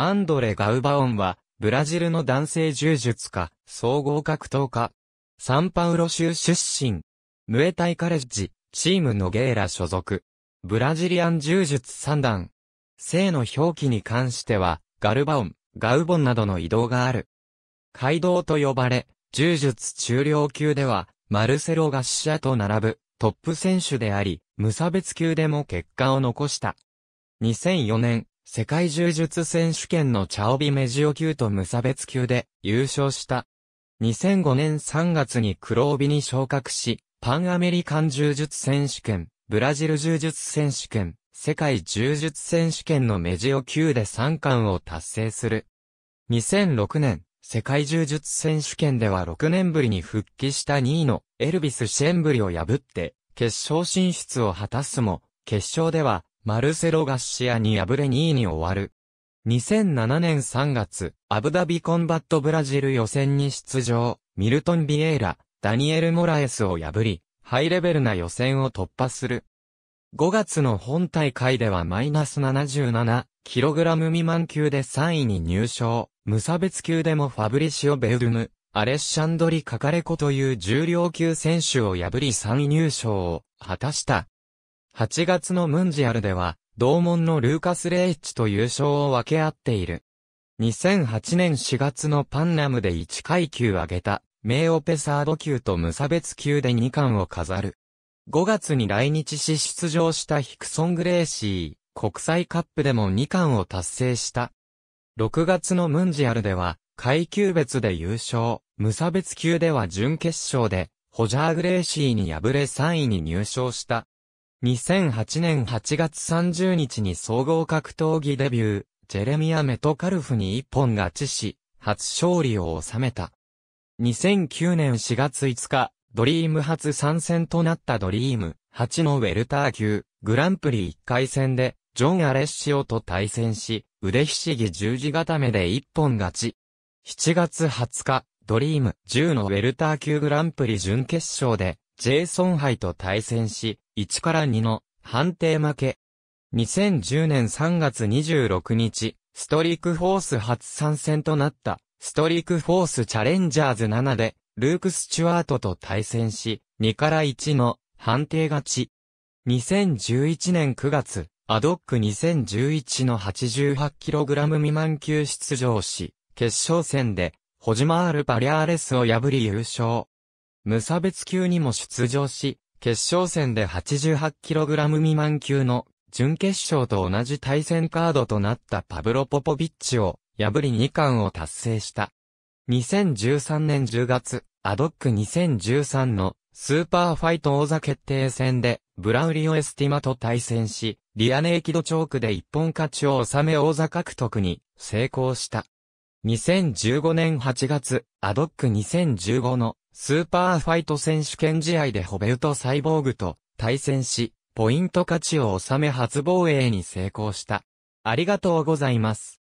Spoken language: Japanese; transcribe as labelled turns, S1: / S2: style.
S1: アンドレ・ガウバオンは、ブラジルの男性柔術家、総合格闘家。サンパウロ州出身。ムエタイカレッジ、チームのゲーラ所属。ブラジリアン柔術三段。性の表記に関しては、ガルバオン、ガウボンなどの移動がある。街道と呼ばれ、柔術中量級では、マルセロガシャーと並ぶトップ選手であり、無差別級でも結果を残した。2004年、世界柔術選手権のチャオビメジオ級と無差別級で優勝した。2005年3月に黒帯に昇格し、パンアメリカン柔術選手権、ブラジル柔術選手権、世界柔術選手権のメジオ級で3冠を達成する。2006年、世界柔術選手権では6年ぶりに復帰した2位のエルビス・シェンブリを破って、決勝進出を果たすも、決勝ではマルセロ・ガッシアに敗れ2位に終わる。2007年3月、アブダビコンバットブラジル予選に出場、ミルトン・ビエイラ、ダニエル・モラエスを破り、ハイレベルな予選を突破する。5月の本大会ではマイナス 77kg 未満級で3位に入賞、無差別級でもファブリシオ・ベウルム、アレッシャンドリ・カカレコという重量級選手を破り3位入賞を果たした。8月のムンジアルでは、同門のルーカス・レイッチと優勝を分け合っている。2008年4月のパンナムで1階級上げた、名オペサード級と無差別級で2冠を飾る。5月に来日し出場したヒクソン・グレーシー、国際カップでも2冠を達成した。6月のムンジアルでは、階級別で優勝、無差別級では準決勝で、ホジャー・グレーシーに敗れ3位に入賞した。2008年8月30日に総合格闘技デビュー、ジェレミア・メトカルフに一本勝ちし、初勝利を収めた。2009年4月5日、ドリーム初参戦となったドリーム8のウェルター級、グランプリ1回戦で、ジョン・アレッシオと対戦し、腕ひしぎ十字固めで一本勝ち。7月20日、ドリーム10のウェルター級グランプリ準決勝で、ジェイソン・ハイと対戦し、1から2の判定負け。2010年3月26日、ストリークフォース初参戦となった、ストリークフォースチャレンジャーズ7で、ルーク・スチュワートと対戦し、2から1の判定勝ち。2011年9月、アドック2011の 88kg 未満級出場し、決勝戦で、ホジマール・パリアーレスを破り優勝。無差別級にも出場し、決勝戦で 88kg 未満級の準決勝と同じ対戦カードとなったパブロ・ポポビッチを破り2冠を達成した。2013年10月、アドック2013のスーパーファイト王座決定戦でブラウリオ・エスティマと対戦し、リアネイキドチョークで一本勝ちを収め王座獲得に成功した。2015年8月、アドック2015のスーパーファイト選手権試合でホベルト・サイボーグと対戦し、ポイント価値を収め初防衛に成功した。ありがとうございます。